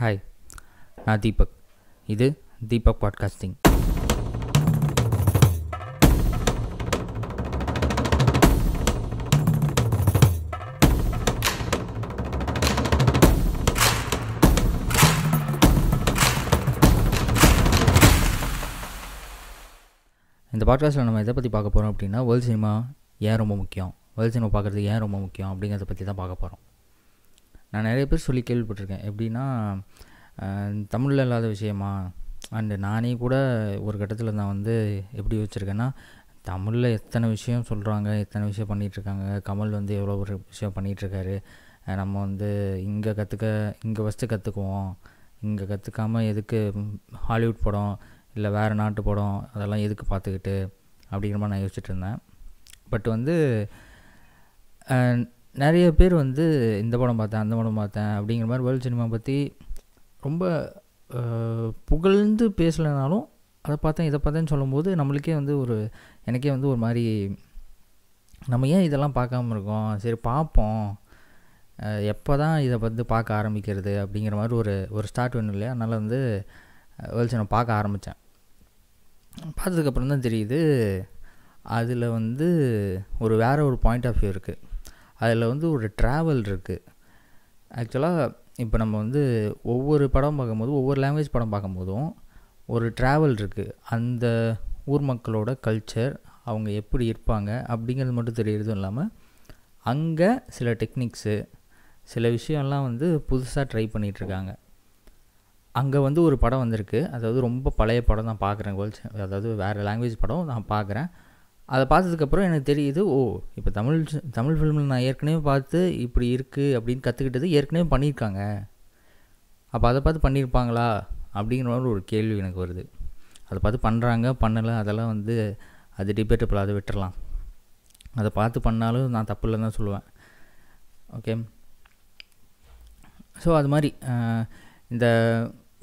hi நான் தீபக் இது Deepak podcasting இந்த பாட்காஸ்ட்டில் நம்ம எதை பற்றி பார்க்க போகிறோம் அப்படின்னா வேர்ல்டு சினிமா ஏன் ரொம்ப முக்கியம் வேர்ல்டு சினிமா பார்க்குறது ஏன் ரொம்ப முக்கியம் அப்படிங்கிறத பற்றி தான் பார்க்க போகிறோம் நான் நிறைய பேர் சொல்லி கேள்விப்பட்டிருக்கேன் எப்படின்னா தமிழில் இல்லாத விஷயமா அண்டு நானே கூட ஒரு கட்டத்தில் நான் வந்து எப்படி வச்சுருக்கேன்னா தமிழில் எத்தனை விஷயம் சொல்கிறாங்க எத்தனை விஷயம் பண்ணிகிட்ருக்காங்க கமல் வந்து எவ்வளோ ஒரு விஷயம் பண்ணிகிட்ருக்காரு நம்ம வந்து இங்கே கற்றுக்க இங்கே ஃபஸ்ட்டு கற்றுக்குவோம் இங்கே கற்றுக்காமல் எதுக்கு ஹாலிவுட் படம் இல்லை வேறு நாட்டு படம் அதெல்லாம் எதுக்கு பார்த்துக்கிட்டு அப்படிங்கிற மாதிரி நான் யோசிச்சுட்டு இருந்தேன் பட் வந்து நிறைய பேர் வந்து இந்த படம் பார்த்தேன் அந்த படம் பார்த்தேன் அப்படிங்கிற மாதிரி வேர்ல்டு சினிமா பற்றி ரொம்ப புகழ்ந்து பேசலைனாலும் அதை பார்த்தேன் இதை பார்த்தேன்னு சொல்லும்போது நம்மளுக்கே வந்து ஒரு எனக்கே வந்து ஒரு மாதிரி நம்ம ஏன் இதெல்லாம் பார்க்காம இருக்கோம் சரி பார்ப்போம் எப்போ தான் இதை வந்து பார்க்க ஆரம்பிக்கிறது அப்படிங்கிற மாதிரி ஒரு ஒரு ஸ்டார்ட் வேணும் இல்லையா அதனால் வந்து வேர்ல்டு சினிமா பார்க்க ஆரம்பித்தேன் பார்த்ததுக்கப்புறம் தான் தெரியுது அதில் வந்து ஒரு வேறு ஒரு பாயிண்ட் ஆஃப் வியூ இருக்குது அதில் வந்து ஒரு ட்ராவல் இருக்குது ஆக்சுவலாக இப்போ நம்ம வந்து ஒவ்வொரு படம் பார்க்கும்போது ஒவ்வொரு லாங்குவேஜ் படம் பார்க்கும்போதும் ஒரு ட்ராவல் இருக்குது அந்த ஊர் மக்களோட கல்ச்சர் அவங்க எப்படி இருப்பாங்க அப்படிங்கிறது மட்டும் தெரியறதும் இல்லாமல் அங்கே சில டெக்னிக்ஸு சில விஷயம்லாம் வந்து புதுசாக ட்ரை பண்ணிகிட்ருக்காங்க அங்கே வந்து ஒரு படம் வந்திருக்கு அதாவது ரொம்ப பழைய படம் நான் பார்க்குறேன் கோல்ஸ் அதாவது வேறு லாங்குவேஜ் படம் நான் பார்க்குறேன் அதை பார்த்ததுக்கப்புறம் எனக்கு தெரியுது ஓ இப்போ தமிழ் தமிழ் ஃபிலிமில் நான் ஏற்கனவே பார்த்து இப்படி இருக்குது அப்படின்னு கற்றுக்கிட்டது ஏற்கனவே பண்ணியிருக்காங்க அப்போ அதை பார்த்து பண்ணியிருப்பாங்களா அப்படிங்கிற மாதிரி ஒரு கேள்வி எனக்கு வருது அதை பார்த்து பண்ணுறாங்க பண்ணலை அதெல்லாம் வந்து அது டிபேட்டபிள் அதை விட்டுறலாம் அதை பார்த்து பண்ணாலும் நான் தப்பு இல்லை தான் சொல்லுவேன் ஓகே ஸோ அது மாதிரி இந்த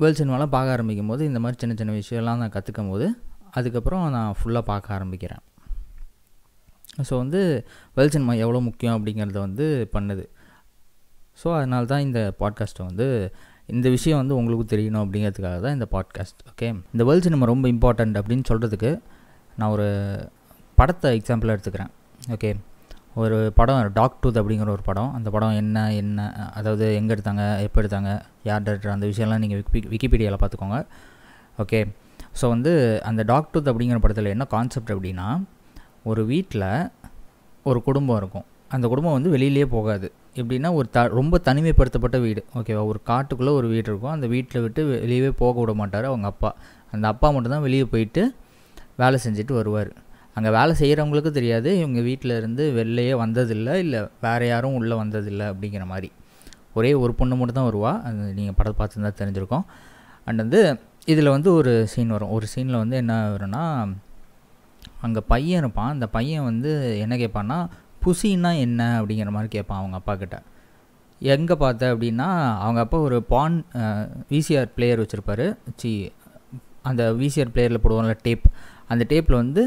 வேர்ல்ட் சினிமாலாம் பார்க்க ஆரம்பிக்கும் போது இந்த மாதிரி சின்ன சின்ன விஷயம்லாம் நான் கற்றுக்கும் போது அதுக்கப்புறம் நான் ஃபுல்லாக பார்க்க ஆரம்பிக்கிறேன் ஸோ வந்து வெல் சினிமா எவ்வளோ முக்கியம் அப்படிங்கிறத வந்து பண்ணுது ஸோ அதனால தான் இந்த பாட்காஸ்ட்டை வந்து இந்த விஷயம் வந்து உங்களுக்கு தெரியணும் அப்படிங்கிறதுக்காக தான் இந்த பாட்காஸ்ட் ஓகே இந்த வேர்ல்ட் சினிமா ரொம்ப இம்பார்ட்டண்ட் அப்படின்னு சொல்கிறதுக்கு நான் ஒரு படத்தை எக்ஸாம்பிளாக எடுத்துக்கிறேன் ஓகே ஒரு படம் டாக் டூத் அப்படிங்கிற ஒரு படம் அந்த படம் என்ன என்ன அதாவது எங்கே எடுத்தாங்க எப்போ எடுத்தாங்க யார் டேரக்டர் அந்த விஷயம்லாம் நீங்கள் விக்கி விக்கிபீடியாவில் பார்த்துக்கோங்க ஓகே ஸோ வந்து அந்த டாக் டூத் அப்படிங்கிற படத்தில் என்ன கான்செப்ட் அப்படின்னா ஒரு வீட்டில் ஒரு குடும்பம் இருக்கும் அந்த குடும்பம் வந்து வெளியிலே போகாது எப்படின்னா ஒரு த ரொம்ப தனிமைப்படுத்தப்பட்ட வீடு ஓகேவா ஒரு காட்டுக்குள்ளே ஒரு வீடு இருக்கும் அந்த வீட்டில் விட்டு வெளியவே போக விட மாட்டார் அவங்க அப்பா அந்த அப்பா மட்டும்தான் வெளியே போயிட்டு வேலை செஞ்சுட்டு வருவார் அங்கே வேலை செய்கிறவங்களுக்கு தெரியாது இவங்க வீட்டில் இருந்து வெளிலையே வந்ததில்லை இல்லை வேறு யாரும் உள்ளே வந்ததில்லை அப்படிங்கிற மாதிரி ஒரே ஒரு பொண்ணு மட்டும் தான் வருவா அது நீங்கள் படத்தை பார்த்துருந்தா தெரிஞ்சிருக்கோம் அண்ட் வந்து இதில் வந்து ஒரு சீன் வரும் ஒரு சீனில் வந்து என்ன வரும்னா அங்கே பையன் இருப்பான் அந்த பையன் வந்து என்ன கேட்பான்னா புசின்னா என்ன அப்படிங்கிற மாதிரி கேட்பான் அவங்க அப்பா கிட்ட எங்கே பார்த்த அப்படின்னா அவங்க அப்பா ஒரு பான் விசிஆர் பிளேயர் வச்சுருப்பாரு சி அந்த விசிஆர் பிளேயரில் போடுவாங்கள டேப் அந்த டேப்பில் வந்து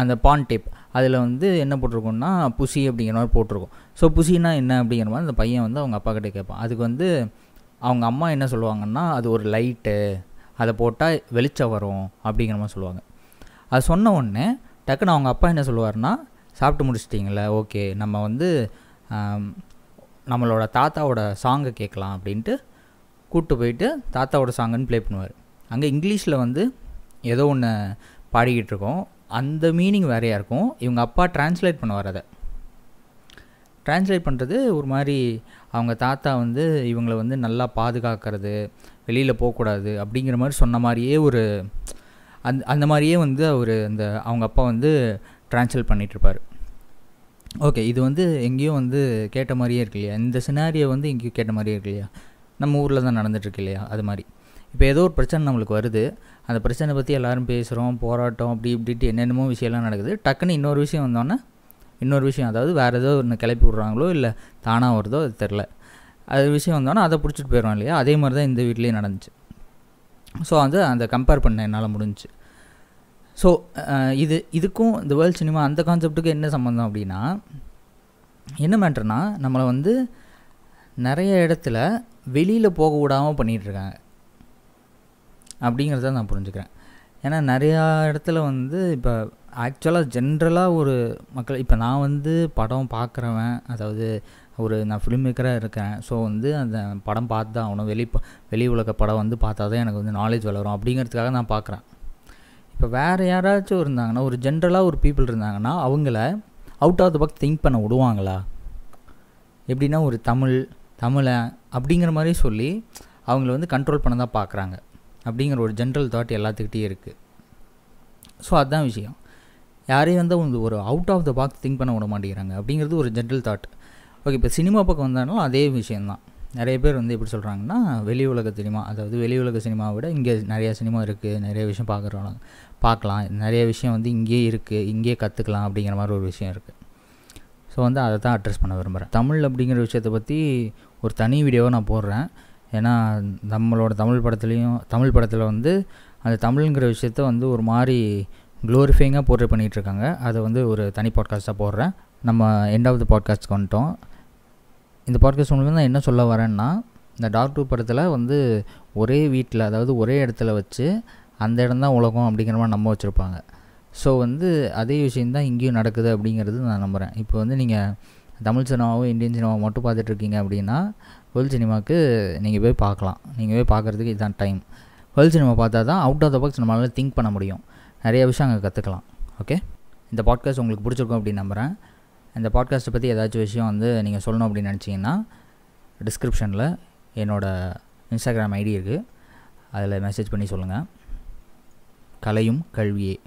அந்த பான் டேப் அதில் வந்து என்ன போட்டிருக்கோம்னா புசி அப்படிங்கிற மாதிரி போட்டிருக்கோம் ஸோ புசினா என்ன அப்படிங்கிற மாதிரி அந்த பையன் வந்து அவங்க அப்பா கிட்டே கேட்பான் அதுக்கு வந்து அவங்க அம்மா என்ன சொல்லுவாங்கன்னா அது ஒரு லைட்டு அதை போட்டால் வெளிச்சம் வரும் அப்படிங்கிற மாதிரி சொல்லுவாங்க அது சொன்ன உடனே டக்குன்னு அவங்க அப்பா என்ன சொல்லுவார்னா சாப்பிட்டு முடிச்சிட்டிங்களே ஓகே நம்ம வந்து நம்மளோட தாத்தாவோட சாங்கை கேட்கலாம் அப்படின்ட்டு கூப்பிட்டு போயிட்டு தாத்தாவோட சாங்குன்னு ப்ளே பண்ணுவார் அங்கே இங்கிலீஷில் வந்து ஏதோ ஒன்று பாடிக்கிட்டு இருக்கோம் அந்த மீனிங் வேறையாக இருக்கும் இவங்க அப்பா டிரான்ஸ்லேட் பண்ணுவார் அதை டிரான்ஸ்லேட் பண்ணுறது ஒரு மாதிரி அவங்க தாத்தா வந்து இவங்களை வந்து நல்லா பாதுகாக்கிறது வெளியில் போகக்கூடாது அப்படிங்கிற மாதிரி சொன்ன மாதிரியே ஒரு அந் அந்த மாதிரியே வந்து அவர் அந்த அவங்க அப்பா வந்து ட்ரான்ஸ்லேட் பண்ணிகிட்ருப்பார் ஓகே இது வந்து எங்கேயும் வந்து கேட்ட மாதிரியே இருக்கு இல்லையா இந்த சினாரியை வந்து எங்கேயும் கேட்ட மாதிரியே இருக்கு இல்லையா நம்ம ஊரில் தான் நடந்துகிட்ருக்கு இல்லையா அது மாதிரி இப்போ ஏதோ ஒரு பிரச்சனை நம்மளுக்கு வருது அந்த பிரச்சனை பற்றி எல்லோரும் பேசுகிறோம் போராட்டம் அப்படி இப்படிட்டு என்னென்னமோ விஷயம்லாம் நடக்குது டக்குன்னு இன்னொரு விஷயம் வந்தோன்னே இன்னொரு விஷயம் அதாவது வேறு ஏதோ ஒன்று கிளப்பி விட்றாங்களோ இல்லை தானாக வருதோ அது தெரில அது விஷயம் வந்தோன்னா அதை பிடிச்சிட்டு போயிடுவோம் இல்லையா அதே மாதிரி தான் இந்த வீட்லேயும் நடந்துச்சு ஸோ வந்து அந்த கம்பேர் பண்ண என்னால் முடிஞ்சிச்சு ஸோ இது இதுக்கும் இந்த வேர்ல்ட் சினிமா அந்த கான்செப்ட்டுக்கு என்ன சம்மந்தம் அப்படின்னா என்ன மேட்ருனா நம்மளை வந்து நிறைய இடத்துல வெளியில் போக விடாமல் பண்ணிகிட்ருக்காங்க அப்படிங்கிறத நான் புரிஞ்சுக்கிறேன் ஏன்னா நிறையா இடத்துல வந்து இப்போ ஆக்சுவலாக ஜென்ரலாக ஒரு மக்கள் இப்போ நான் வந்து படம் பார்க்குறவன் அதாவது ஒரு நான் ஃபிலிம் மேக்கராக இருக்கேன் ஸோ வந்து அந்த படம் பார்த்து தான் ஆகணும் வெளி வெளி உலக படம் வந்து பார்த்தா தான் எனக்கு வந்து நாலேஜ் வளரும் அப்படிங்கிறதுக்காக நான் பார்க்குறேன் இப்போ வேறு யாராச்சும் இருந்தாங்கன்னா ஒரு ஜென்ரலாக ஒரு பீப்புள் இருந்தாங்கன்னா அவங்கள out of the box think பண்ண விடுவாங்களா எப்படின்னா ஒரு தமிழ் தமிழை அப்படிங்கிற மாதிரி சொல்லி அவங்கள வந்து கண்ட்ரோல் பண்ண தான் பார்க்குறாங்க அப்படிங்கிற ஒரு ஜென்ரல் தாட் எல்லாத்துக்கிட்டேயும் இருக்குது ஸோ அதுதான் விஷயம் யாரையும் வந்து ஒரு out of the box think பண்ண விட மாட்டேங்கிறாங்க அப்படிங்கிறது ஒரு ஜென்ரல் தாட் ஓகே இப்போ சினிமா பக்கம் வந்தாலும் அதே விஷயந்தான் நிறைய பேர் வந்து எப்படி சொல்கிறாங்கன்னா வெளி உலக சினிமா அதாவது வெளி உலக சினிமாவை விட இங்கே நிறையா சினிமா இருக்குது நிறைய விஷயம் பார்க்குறோம் பார்க்கலாம் நிறைய விஷயம் வந்து இங்கேயே இருக்குது இங்கேயே கற்றுக்கலாம் அப்படிங்கிற மாதிரி ஒரு விஷயம் இருக்குது ஸோ வந்து அதை தான் அட்ரஸ் பண்ண விரும்புகிறேன் தமிழ் அப்படிங்கிற விஷயத்தை பற்றி ஒரு தனி வீடியோவை நான் போடுறேன் ஏன்னா நம்மளோட தமிழ் படத்துலேயும் தமிழ் படத்தில் வந்து அந்த தமிழ்ங்கிற விஷயத்த வந்து ஒரு மாதிரி க்ளோரிஃபைங்காக பண்ணிகிட்டு பண்ணிகிட்ருக்காங்க அதை வந்து ஒரு தனி பாட்காஸ்ட்டாக போடுறேன் நம்ம எண்ட் ஆஃப் த பாட்காஸ்ட்க்கு வந்துட்டோம் இந்த பாட்காஸ்ட் மூலமாக நான் என்ன சொல்ல வரேன்னா இந்த டாக்டர் படத்தில் வந்து ஒரே வீட்டில் அதாவது ஒரே இடத்துல வச்சு அந்த இடம் தான் உலகம் அப்படிங்கிற மாதிரி நம்ம வச்சுருப்பாங்க ஸோ வந்து அதே விஷயந்தான் இங்கேயும் நடக்குது அப்படிங்கிறது நான் நம்புகிறேன் இப்போ வந்து நீங்கள் தமிழ் சினிமாவோ இந்தியன் சினிமாவோ மட்டும் பார்த்துட்ருக்கீங்க அப்படின்னா வேர்ல்டு சினிமாவுக்கு நீங்கள் போய் பார்க்கலாம் நீங்கள் போய் பார்க்குறதுக்கு இதுதான் டைம் வேர்ல்டு சினிமா பார்த்தா தான் அவுட் ஆஃப் த பாக்ஸ் நம்மளால் திங்க் பண்ண முடியும் நிறைய விஷயம் அங்கே கற்றுக்கலாம் ஓகே இந்த பாட்காஸ்ட் உங்களுக்கு பிடிச்சிருக்கும் அப்படின்னு நம்புகிறேன் இந்த பாட்காஸ்ட்டை பற்றி ஏதாச்சும் விஷயம் வந்து நீங்கள் சொல்லணும் அப்படின்னு நினச்சிங்கன்னா டிஸ்கிரிப்ஷனில் என்னோடய இன்ஸ்டாகிராம் ஐடி இருக்குது அதில் மெசேஜ் பண்ணி சொல்லுங்கள் கலையும் கல்வியே